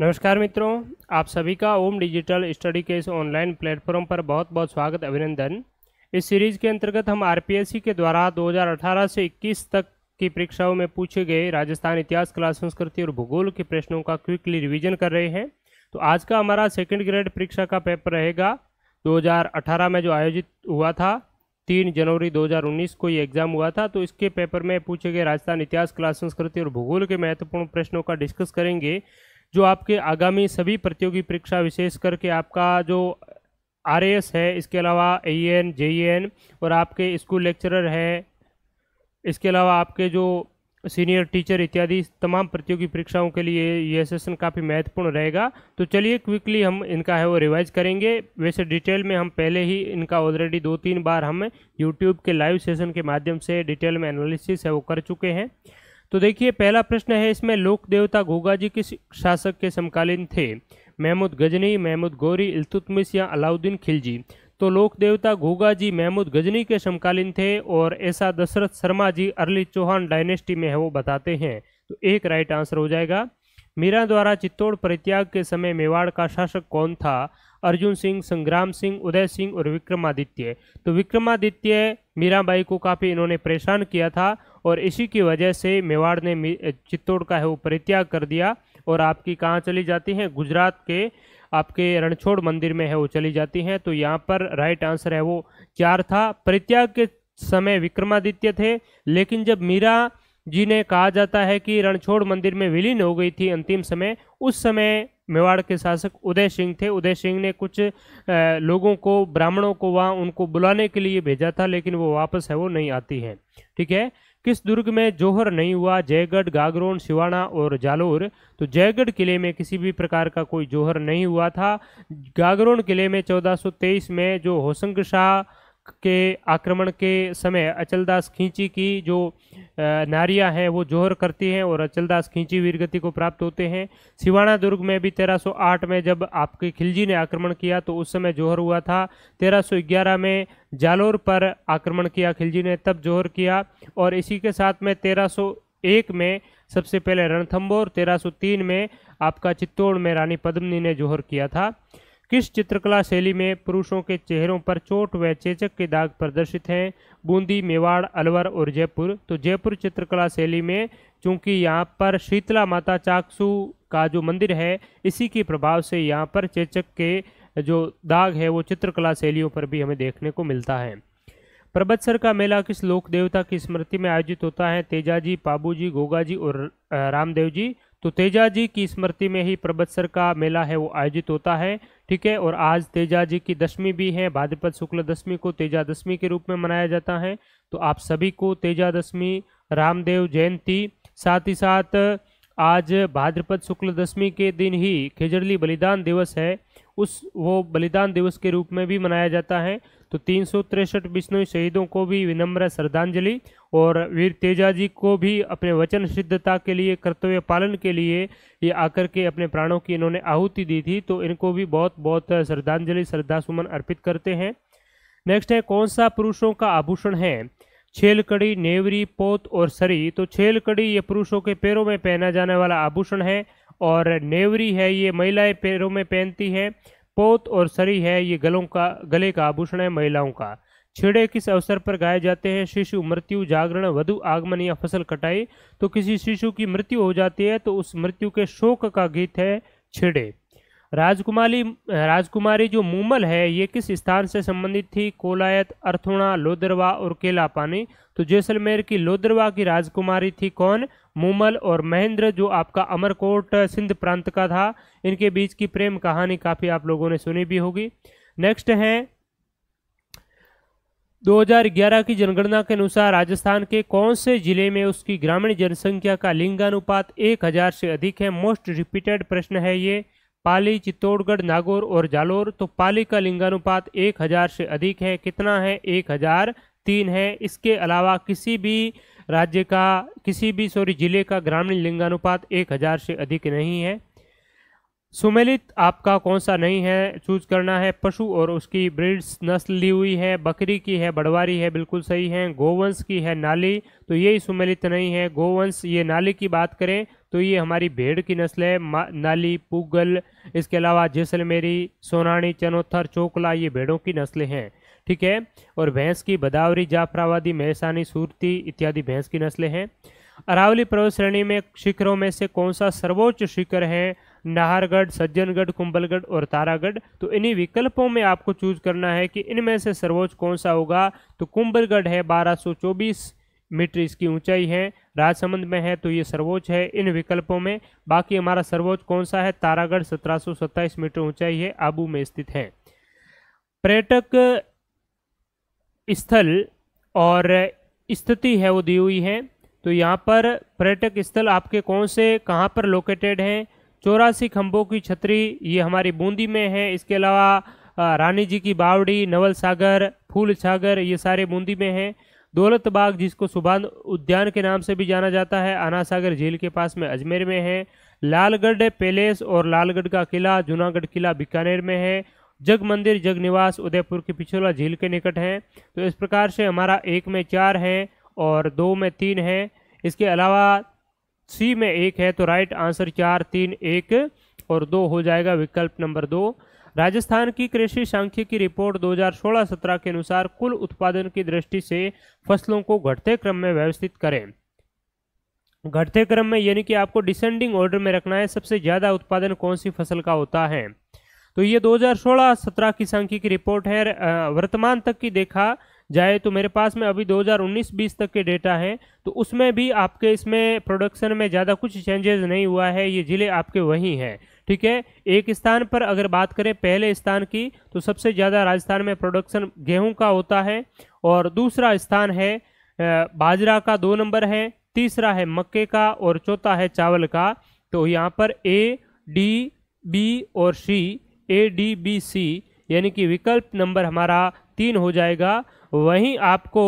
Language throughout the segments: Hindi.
नमस्कार मित्रों आप सभी का ओम डिजिटल स्टडी के इस ऑनलाइन प्लेटफॉर्म पर बहुत बहुत स्वागत अभिनंदन इस सीरीज के अंतर्गत हम आरपीएससी के द्वारा 2018 से 21 तक की परीक्षाओं में पूछे गए राजस्थान इतिहास कला संस्कृति और भूगोल के प्रश्नों का क्विकली रिविजन कर रहे हैं तो आज का हमारा सेकेंड ग्रेड परीक्षा का पेपर रहेगा दो में जो आयोजित हुआ था तीन जनवरी 2019 को ये एग्ज़ाम हुआ था तो इसके पेपर में पूछे गए राजस्थान इतिहास कला संस्कृति और भूगोल के महत्वपूर्ण प्रश्नों का डिस्कस करेंगे जो आपके आगामी सभी प्रतियोगी परीक्षा विशेष करके आपका जो आर है इसके अलावा ए एन जे एन और आपके स्कूल लेक्चरर है इसके अलावा आपके जो सीनियर टीचर इत्यादि तमाम प्रतियोगी परीक्षाओं के लिए यह सेशन काफ़ी महत्वपूर्ण रहेगा तो चलिए क्विकली हम इनका है वो रिवाइज करेंगे वैसे डिटेल में हम पहले ही इनका ऑलरेडी दो तीन बार हम यूट्यूब के लाइव सेशन के माध्यम से डिटेल में एनालिसिस है वो कर चुके हैं तो देखिए पहला प्रश्न है इसमें लोक देवता घोगा जी किस शासक के समकालीन थे महमूद गजनी महमूद गौरी इलतुतमिस या अलाउद्दीन खिलजी तो लोक देवता घोगा जी महमूद गजनी के समकालीन थे और ऐसा दशरथ शर्मा जी अर्ली चौहान डायनेस्टी में है वो बताते हैं तो एक राइट आंसर हो जाएगा मीरा द्वारा चित्तौड़ परित्याग के समय मेवाड़ का शासक कौन था अर्जुन सिंह संग्राम सिंह उदय सिंह और विक्रमादित्य तो विक्रमादित्य मीराबाई को काफ़ी इन्होंने परेशान किया था और इसी की वजह से मेवाड़ ने चित्तौड़ का है वो परित्याग कर दिया और आपकी कहाँ चली जाती हैं गुजरात के आपके रणछोड़ मंदिर में है वो चली जाती हैं तो यहाँ पर राइट आंसर है वो चार था परित्याग के समय विक्रमादित्य थे लेकिन जब मीरा जी ने कहा जाता है कि रणछोड़ मंदिर में विलीन हो गई थी अंतिम समय उस समय मेवाड़ के शासक उदय सिंह थे उदय सिंह ने कुछ लोगों को ब्राह्मणों को वहाँ उनको बुलाने के लिए भेजा था लेकिन वो वापस है वो नहीं आती है ठीक है किस दुर्ग में जोहर नहीं हुआ जयगढ़ गागरोन शिवाना और जालोर तो जयगढ़ किले में किसी भी प्रकार का कोई जोहर नहीं हुआ था गागरोन किले में 1423 में जो होशंग शाह के आक्रमण के समय अचलदास खींची की जो नारियां हैं वो जोहर करती हैं और अचलदास खींची वीरगति को प्राप्त होते हैं सिवाना दुर्ग में भी 1308 में जब आपके खिलजी ने आक्रमण किया तो उस समय जोहर हुआ था 1311 में जालोर पर आक्रमण किया खिलजी ने तब जोहर किया और इसी के साथ में 1301 में सबसे पहले रणथंबोर तेरह में आपका चित्तौड़ में रानी पद्मनी ने जोहर किया था किस चित्रकला शैली में पुरुषों के चेहरों पर चोट व चेचक के दाग प्रदर्शित हैं बूंदी मेवाड़ अलवर और जयपुर तो जयपुर चित्रकला शैली में चूंकि यहाँ पर शीतला माता चाकसू का जो मंदिर है इसी के प्रभाव से यहाँ पर चेचक के जो दाग है वो चित्रकला शैलियों पर भी हमें देखने को मिलता है प्रबतसर का मेला किस लोक देवता की स्मृति में आयोजित होता है तेजाजी पाबूजी गोगाजी और रामदेव जी तो तेजा जी की स्मृति में ही प्रबत्सर का मेला है वो आयोजित होता है ठीक है और आज तेजा जी की दशमी भी है भाद्रपद शुक्ल दशमी को तेजा दशमी के रूप में मनाया जाता है तो आप सभी को तेजा दशमी रामदेव जयंती साथ ही साथ आज भाद्रपद शुक्ल दशमी के दिन ही खेजड़ली बलिदान दिवस है उस वो बलिदान दिवस के रूप में भी मनाया जाता है तो तीन सौ तिरसठ विष्णु शहीदों को भी विनम्र श्रद्धांजलि और वीर तेजा जी को भी अपने वचन सिद्धता के लिए कर्तव्य पालन के लिए ये आकर के अपने प्राणों की इन्होंने आहुति दी थी तो इनको भी बहुत बहुत श्रद्धांजलि श्रद्धा सुमन अर्पित करते हैं नेक्स्ट है कौन सा पुरुषों का आभूषण है छेलकड़ी नेवरी पोत और सरी तो छेलकड़ी ये पुरुषों के पैरों में पहना जाने वाला आभूषण है और नेवरी है ये महिलाएं पैरों में पहनती हैं पोत और सरी है ये गलों का गले का आभूषण है महिलाओं का छेड़े किस अवसर पर गाए जाते हैं शिशु मृत्यु जागरण वधु आगमन या फसल कटाई तो किसी शिशु की मृत्यु हो जाती है तो उस मृत्यु के शोक का गीत है छेड़े राजकुमारी राजकुमारी जो मूमल है ये किस स्थान से संबंधित थी कोलायत अर्थुणा लोदरवा और केला पानी तो जैसलमेर की लोदरवा की राजकुमारी थी कौन मूमल और महेंद्र जो आपका अमरकोट सिंध प्रांत का था इनके बीच की प्रेम कहानी काफ़ी आप लोगों ने सुनी भी होगी नेक्स्ट है 2011 की जनगणना के अनुसार राजस्थान के कौन से जिले में उसकी ग्रामीण जनसंख्या का लिंगानुपात हजार से अधिक है मोस्ट रिपीटेड प्रश्न है ये पाली चित्तौड़गढ़ नागौर और जालौर तो पाली का लिंगानुपात एक हज़ार से अधिक है कितना है एक हज़ार तीन है इसके अलावा किसी भी राज्य का किसी भी सॉरी जिले का ग्रामीण लिंगानुपात एक हज़ार से अधिक नहीं है सुमेलित आपका कौन सा नहीं है चूज करना है पशु और उसकी ब्रिड्स नस्ल ली हुई है बकरी की है बड़वारी है बिल्कुल सही है गोवंश की है नाली तो यही सुमेलित नहीं है गोवंश ये नाली की बात करें तो ये हमारी भेड़ की नस्ल है नाली पुगल इसके अलावा जैसलमेरी सोनानी चनोत्थर चोकला ये भेड़ों की नस्लें हैं ठीक है और भैंस की बदावरी जाफराबादी महसानी सूरती इत्यादि भैंस की नस्लें हैं अरावली पर्वत श्रेणी में शिखरों में से कौन सा सर्वोच्च शिखर है नाहरगढ़ सज्जनगढ़ कुंभलगढ़ और तारागढ़ तो इन्हीं विकल्पों में आपको चूज करना है कि इनमें से सर्वोच्च कौन सा होगा तो कुंभलगढ़ है 1224 मीटर इसकी ऊंचाई है राजसमंद में है तो ये सर्वोच्च है इन विकल्पों में बाकी हमारा सर्वोच्च कौन सा है तारागढ़ सत्रह मीटर ऊंचाई है आबू में स्थित है पर्यटक स्थल और स्थिति है वो दी हुई है तो यहाँ पर पर्यटक स्थल आपके कौन से कहाँ पर लोकेटेड हैं चौरासी खम्भों की छतरी ये हमारी बूंदी में है इसके अलावा रानी जी की बावड़ी नवल सागर फूल सागर ये सारे बूंदी में हैं दौलत बाग जिसको सुबान उद्यान के नाम से भी जाना जाता है अनासागर सागर झील के पास में अजमेर में है लालगढ़ पैलेस और लालगढ़ का किला जूनागढ़ किला बीकानेर में है जग मंदिर जग निवास उदयपुर के पिछोला झील के निकट है तो इस प्रकार से हमारा एक में चार है और दो में तीन है इसके अलावा सी में एक है तो राइट आंसर चार तीन एक और दो हो जाएगा विकल्प नंबर दो राजस्थान की कृषि सांख्यिकी रिपोर्ट 2016-17 के अनुसार कुल उत्पादन की दृष्टि से फसलों को घटते क्रम में व्यवस्थित करें घटते क्रम में यानी कि आपको डिसेंडिंग ऑर्डर में रखना है सबसे ज़्यादा उत्पादन कौन सी फसल का होता है तो ये 2016-17 की सांख्यिकी रिपोर्ट है वर्तमान तक की देखा जाए तो मेरे पास में अभी 2019-20 तक के डेटा हैं तो उसमें भी आपके इसमें प्रोडक्शन में ज़्यादा कुछ चेंजेस नहीं हुआ है ये ज़िले आपके वहीं हैं ठीक है एक स्थान पर अगर बात करें पहले स्थान की तो सबसे ज़्यादा राजस्थान में प्रोडक्शन गेहूं का होता है और दूसरा स्थान है बाजरा का दो नंबर है तीसरा है मक्के का और चौथा है चावल का तो यहाँ पर ए डी बी और सी ए डी बी सी यानी कि विकल्प नंबर हमारा तीन हो जाएगा वहीं आपको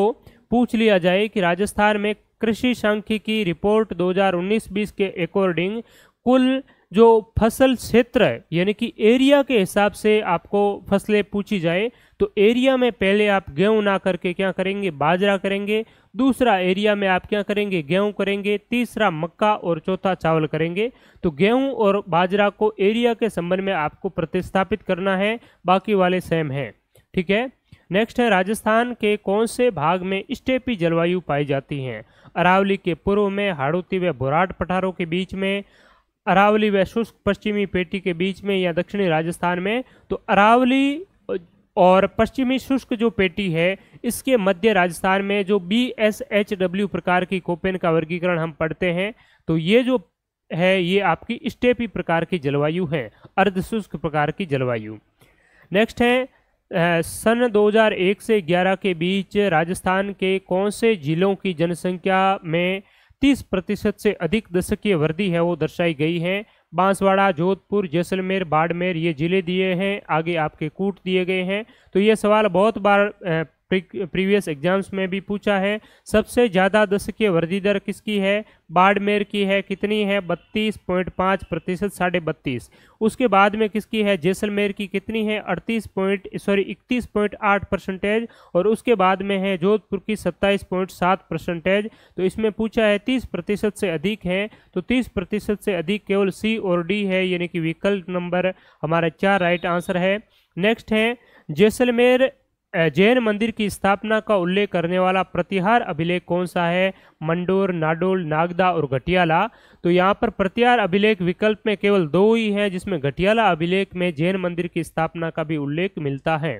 पूछ लिया जाए कि राजस्थान में कृषि सांख्यिकी रिपोर्ट 2019-20 के अकॉर्डिंग कुल जो फसल क्षेत्र है यानी कि एरिया के हिसाब से आपको फसलें पूछी जाए तो एरिया में पहले आप गेहूँ ना करके क्या करेंगे बाजरा करेंगे दूसरा एरिया में आप क्या करेंगे गेहूँ करेंगे तीसरा मक्का और चौथा चावल करेंगे तो गेहूँ और बाजरा को एरिया के संबंध में आपको प्रतिस्थापित करना है बाकी वाले सेम हैं ठीक है नेक्स्ट है राजस्थान के कौन से भाग में स्टेपी जलवायु पाई जाती है अरावली के पूर्व में हाड़ोती व भोराट पठारों के बीच में अरावली व शुष्क पश्चिमी पेटी के बीच में या दक्षिणी राजस्थान में तो अरावली और पश्चिमी शुष्क जो पेटी है इसके मध्य राजस्थान में जो बी एस एच डब्ल्यू प्रकार की कोपेन का वर्गीकरण हम पढ़ते हैं तो ये जो है ये आपकी स्टेपी प्रकार की जलवायु है अर्ध शुष्क प्रकार की जलवायु नेक्स्ट है सन 2001 से 11 के बीच राजस्थान के कौन से जिलों की जनसंख्या में तीस प्रतिशत से अधिक दशकीय वृद्धि है वो दर्शाई गई है बांसवाड़ा जोधपुर जैसलमेर बाड़मेर ये जिले दिए हैं आगे आपके कूट दिए गए हैं तो ये सवाल बहुत बार प्रीवियस एग्जाम्स में भी पूछा है सबसे ज़्यादा दशकीय वृद्धि दर किसकी है बाड़मेर की है कितनी है बत्तीस पॉइंट पाँच प्रतिशत साढ़े बत्तीस उसके बाद में किसकी है जैसलमेर की कितनी है अड़तीस पॉइंट सॉरी इकतीस पॉइंट आठ परसेंटेज और उसके बाद में है जोधपुर की सत्ताईस पॉइंट सात परसेंटेज तो इसमें पूछा है तीस प्रतिशत से अधिक है तो तीस प्रतिशत से अधिक केवल सी और डी है यानी कि विकल्प नंबर हमारा चार राइट आंसर है नेक्स्ट है जैसलमेर जैन मंदिर की स्थापना का उल्लेख करने वाला प्रतिहार अभिलेख कौन सा है मंडोर नाडोल नागदा और घटियाला तो यहाँ पर प्रतिहार अभिलेख विकल्प में केवल दो ही हैं जिसमें घटियाला अभिलेख में जैन मंदिर की स्थापना का भी उल्लेख मिलता है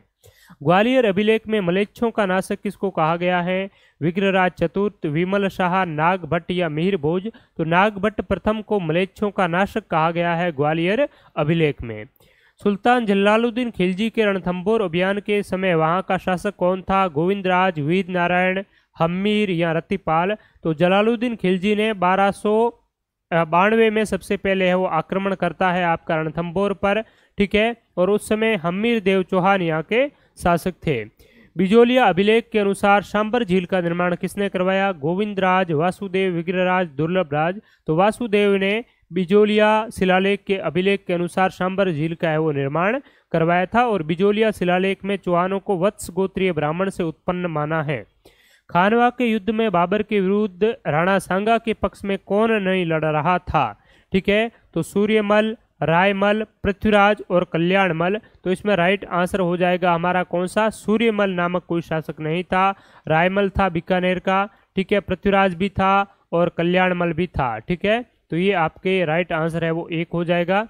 ग्वालियर अभिलेख में मलेच्छों का नाशक किसको कहा गया है विग्रराज चतुर्थ विमल शाह नाग भट्ट या मिहिर भोज तो नाग भट्ट प्रथम को मलेच्छों का नाशक कहा गया है ग्वालियर अभिलेख में सुल्तान जलालुद्दीन खिलजी के रणथंबोर अभियान के समय वहाँ का शासक कौन था गोविंदराज वीर नारायण हमीर या रतिपाल तो जलालुद्दीन खिलजी ने बारह सौ बानवे में सबसे पहले है वो आक्रमण करता है आपका रणथंबोर पर ठीक है और उस समय हमीर देव चौहान यहाँ के शासक थे बिजोलिया अभिलेख के अनुसार शांबर झील का निर्माण किसने करवाया गोविंदराज वासुदेव विग्रहराज दुर्लभ राज तो वासुदेव ने बिजोलिया शिलालेख के अभिलेख के अनुसार सांबर झील का है वो निर्माण करवाया था और बिजोलिया शिलालेख में चौहानों को वत्स गोत्रीय ब्राह्मण से उत्पन्न माना है खानवा के युद्ध में बाबर के विरुद्ध राणा सांगा के पक्ष में कौन नहीं लड़ रहा था ठीक है तो सूर्यमल रायमल पृथ्वीराज और कल्याणमल तो इसमें राइट आंसर हो जाएगा हमारा कौन सा सूर्यमल नामक कोई शासक नहीं था रायमल था बीकानेर का ठीक है पृथ्वीराज भी था और कल्याणमल भी था ठीक है तो ये आपके राइट आंसर है वो एक हो जाएगा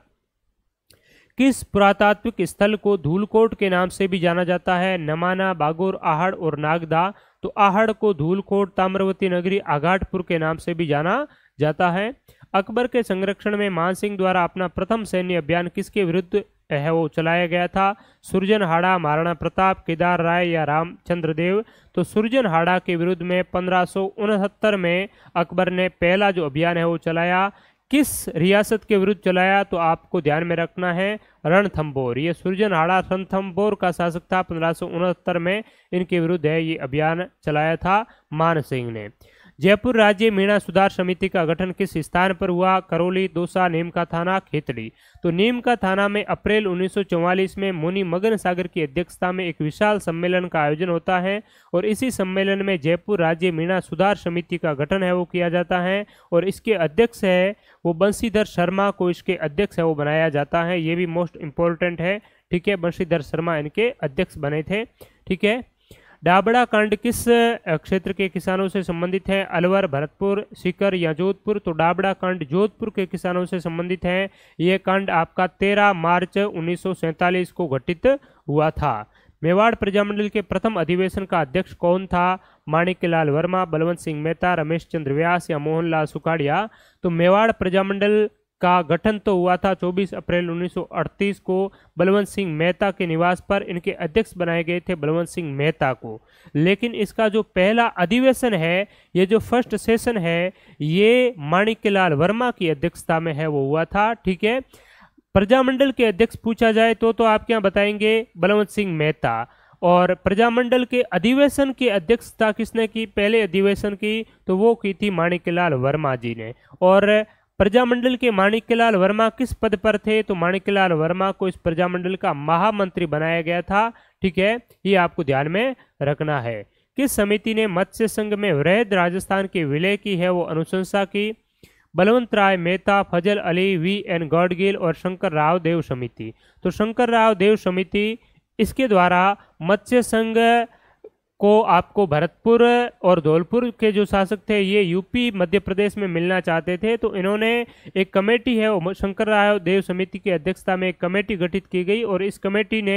किस पुरातात्विक स्थल को धूलकोट के नाम से भी जाना जाता है नमाना बागुर आहड़ और नागदा तो आहड़ को धूलकोट ताम्रवती नगरी आघाटपुर के नाम से भी जाना जाता है अकबर के संरक्षण में मान सिंह द्वारा अपना प्रथम सैन्य अभियान किसके विरुद्ध है वो चलाया गया था सुरजन हाड़ा महाराणा प्रताप केदार राय या रामचंद्र देव तो सुरजन हाड़ा के विरुद्ध में पंद्रह में अकबर ने पहला जो अभियान है वो चलाया किस रियासत के विरुद्ध चलाया तो आपको ध्यान में रखना है रणथम्बोर ये सुरजन हाड़ा रणथम्बोर का शासक था पंद्रह में इनके विरुद्ध है ये अभियान चलाया था मान सिंह ने जयपुर राज्य मीणा सुधार समिति का गठन किस स्थान पर हुआ करौली नीम का थाना खेतड़ी तो का थाना में अप्रैल 1944 में मुनि मगन सागर की अध्यक्षता में एक विशाल सम्मेलन का आयोजन होता है और इसी सम्मेलन में जयपुर राज्य मीणा सुधार समिति का गठन है वो किया जाता है और इसके अध्यक्ष है वो बंशीधर शर्मा को इसके अध्यक्ष है वो बनाया जाता है ये भी मोस्ट इम्पोर्टेंट है ठीक है बंशीधर शर्मा इनके अध्यक्ष बने थे ठीक है डाबड़ा कांड किस क्षेत्र के किसानों से संबंधित है अलवर भरतपुर सीकर या जोधपुर तो डाबड़ा कांड जोधपुर के किसानों से संबंधित है ये कांड आपका 13 मार्च उन्नीस को घटित हुआ था मेवाड़ प्रजामंडल के प्रथम अधिवेशन का अध्यक्ष कौन था माणिक्यलाल वर्मा बलवंत सिंह मेहता रमेश चंद्र व्यास या मोहनलाल सुखाड़िया तो मेवाड़ प्रजामंडल का गठन तो हुआ था 24 अप्रैल 1938 को बलवंत सिंह मेहता के निवास पर इनके अध्यक्ष बनाए गए थे बलवंत सिंह मेहता को लेकिन इसका जो पहला अधिवेशन है ये जो फर्स्ट सेशन है ये माणिक्यलाल वर्मा की अध्यक्षता में है वो हुआ था ठीक है प्रजामंडल के अध्यक्ष पूछा जाए तो तो आप क्या बताएंगे बलवंत सिंह मेहता और प्रजामंडल के अधिवेशन की अध्यक्षता किसने की पहले अधिवेशन की तो वो की थी माणिक्यलाल वर्मा जी ने और प्रजामंडल के माणिक्यलाल वर्मा किस पद पर थे तो माणिक्यलाल वर्मा को इस प्रजामंडल का महामंत्री बनाया गया था ठीक है ये आपको ध्यान में रखना है किस समिति ने मत्स्य संघ में वृहद राजस्थान के विलय की है वो अनुशंसा की बलवंत राय मेहता फजल अली वी एन गॉडगिल और शंकर राव देव समिति तो शंकर राव देव समिति इसके द्वारा मत्स्य संघ को आपको भरतपुर और धौलपुर के जो शासक थे ये यूपी मध्य प्रदेश में मिलना चाहते थे तो इन्होंने एक कमेटी है शंकर राय देव समिति की अध्यक्षता में एक कमेटी गठित की गई और इस कमेटी ने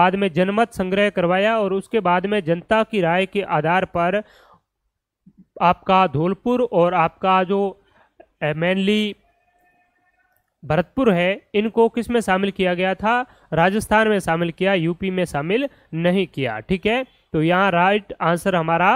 बाद में जनमत संग्रह करवाया और उसके बाद में जनता की राय के आधार पर आपका धौलपुर और आपका जो मेनली भरतपुर है इनको किस में शामिल किया गया था राजस्थान में शामिल किया यूपी में शामिल नहीं किया ठीक है तो यहाँ राइट आंसर हमारा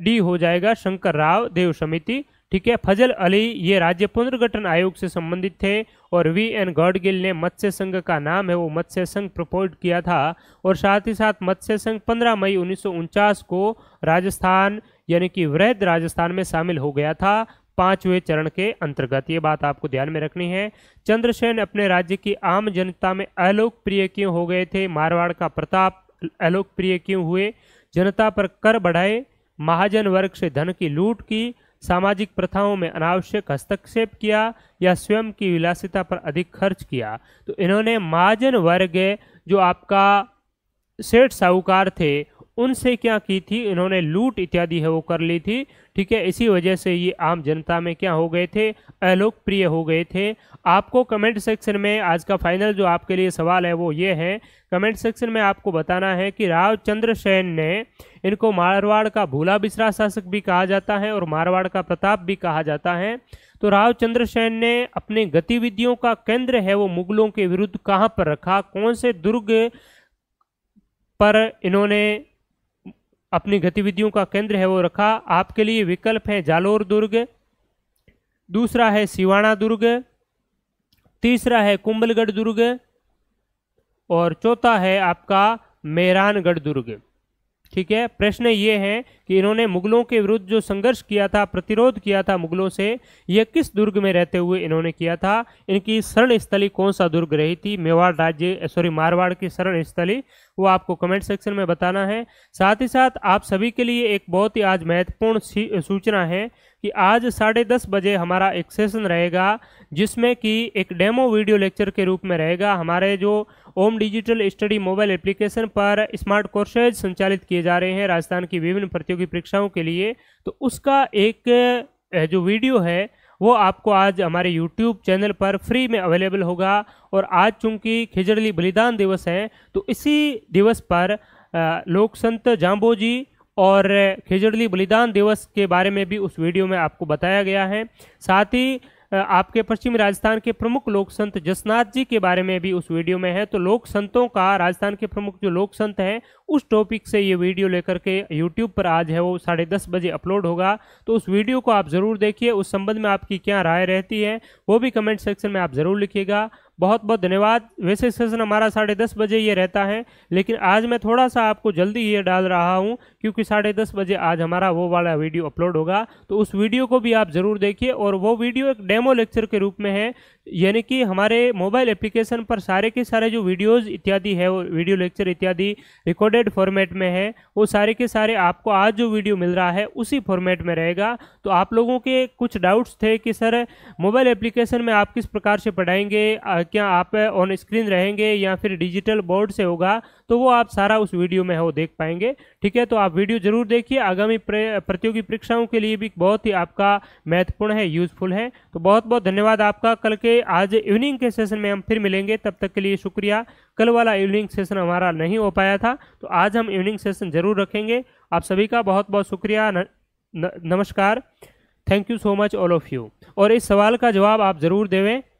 डी हो जाएगा शंकर राव देव समिति ठीक है फजल अली ये राज्य पुनर्गठन आयोग से संबंधित थे और वी एन गॉडगिल ने मत्स्य संघ का नाम है वो मत्स्य संघ प्रपोज किया था और साथ ही साथ मत्स्य संघ 15 मई उन्नीस को राजस्थान यानी कि वृहद राजस्थान में शामिल हो गया था पांचवें चरण के अंतर्गत ये बात आपको ध्यान में रखनी है चंद्रसेन अपने राज्य की आम जनता में अलोकप्रिय क्यों हो गए थे मारवाड़ का प्रताप अलोकप्रिय क्यों हुए जनता पर कर बढ़ाए महाजन वर्ग से धन की लूट की सामाजिक प्रथाओं में अनावश्यक हस्तक्षेप किया या स्वयं की विलासिता पर अधिक खर्च किया तो इन्होंने महाजन वर्ग जो आपका सेठ साहूकार थे उनसे क्या की थी इन्होंने लूट इत्यादि है वो कर ली थी ठीक है इसी वजह से ये आम जनता में क्या हो गए थे अलोकप्रिय हो गए थे आपको कमेंट सेक्शन में आज का फाइनल जो आपके लिए सवाल है वो ये है कमेंट सेक्शन में आपको बताना है कि रावचंद्र सेन ने इनको मारवाड़ का भूला बिसरा शासक भी कहा जाता है और मारवाड़ का प्रताप भी कहा जाता है तो रावचंद्र सेन ने अपनी गतिविधियों का केंद्र है वो मुगलों के विरुद्ध कहाँ पर रखा कौन से दुर्ग पर इन्होंने अपनी गतिविधियों का केंद्र है वो रखा आपके लिए विकल्प है जालोर दुर्ग दूसरा है सिवाणा दुर्ग तीसरा है कुंभलगढ़ दुर्ग और चौथा है आपका मेहरानगढ़ दुर्ग ठीक है प्रश्न ये है कि इन्होंने मुगलों के विरुद्ध जो संघर्ष किया था प्रतिरोध किया था मुगलों से यह किस दुर्ग में रहते हुए इन्होंने किया था इनकी शरण स्थली कौन सा दुर्ग रही थी मेवाड़ राज्य सॉरी मारवाड़ की शरण स्थली वो आपको कमेंट सेक्शन में बताना है साथ ही साथ आप सभी के लिए एक बहुत ही आज महत्वपूर्ण सूचना है कि आज साढ़े दस बजे हमारा एक सेशन रहेगा जिसमें कि एक डेमो वीडियो लेक्चर के रूप में रहेगा हमारे जो Om digital study mobile application पर स्मार्ट कोर्सेज संचालित किए जा रहे हैं राजस्थान की विभिन्न प्रतियोगी परीक्षाओं के लिए तो उसका एक जो वीडियो है वो आपको आज हमारे यूट्यूब चैनल पर फ्री में अवेलेबल होगा और आज चूंकि खिजड़ली बलिदान दिवस है तो इसी दिवस पर लोक संत जाम्बो जी और खिजड़ली बलिदान दिवस के बारे में भी उस वीडियो में आपको बताया गया है साथ ही आपके पश्चिम राजस्थान के प्रमुख लोक संत जसनाथ जी के बारे में भी उस वीडियो में है तो लोक संतों का राजस्थान के प्रमुख जो लोक संत हैं उस टॉपिक से ये वीडियो लेकर के यूट्यूब पर आज है वो साढ़े दस बजे अपलोड होगा तो उस वीडियो को आप ज़रूर देखिए उस संबंध में आपकी क्या राय रहती है वो भी कमेंट सेक्शन में आप ज़रूर लिखिएगा बहुत बहुत धन्यवाद वैसे सेशन हमारा साढ़े दस बजे ये रहता है लेकिन आज मैं थोड़ा सा आपको जल्दी ये डाल रहा हूँ क्योंकि साढ़े दस बजे आज हमारा वो वाला वीडियो अपलोड होगा तो उस वीडियो को भी आप ज़रूर देखिए और वो वीडियो एक डेमो लेक्चर के रूप में है यानी कि हमारे मोबाइल एप्लीकेशन पर सारे के सारे जो वीडियोस इत्यादि है वो वीडियो लेक्चर इत्यादि रिकॉर्डेड फॉर्मेट में है वो सारे के सारे आपको आज जो वीडियो मिल रहा है उसी फॉर्मेट में रहेगा तो आप लोगों के कुछ डाउट्स थे कि सर मोबाइल एप्लीकेशन में आप किस प्रकार से पढ़ाएंगे क्या आप ऑन स्क्रीन रहेंगे या फिर डिजिटल बोर्ड से होगा तो वो आप सारा उस वीडियो में वो देख पाएंगे ठीक है तो आप वीडियो जरूर देखिए आगामी प्रतियोगी परीक्षाओं के लिए भी बहुत ही आपका महत्वपूर्ण है यूजफुल है तो बहुत बहुत धन्यवाद आपका कल के आज इवनिंग के सेशन में हम फिर मिलेंगे तब तक के लिए शुक्रिया कल वाला इवनिंग सेशन हमारा नहीं हो पाया था तो आज हम इवनिंग सेशन जरूर रखेंगे आप सभी का बहुत बहुत शुक्रिया न, न, नमस्कार thank you so much all of you और इस सवाल का जवाब आप ज़रूर देवें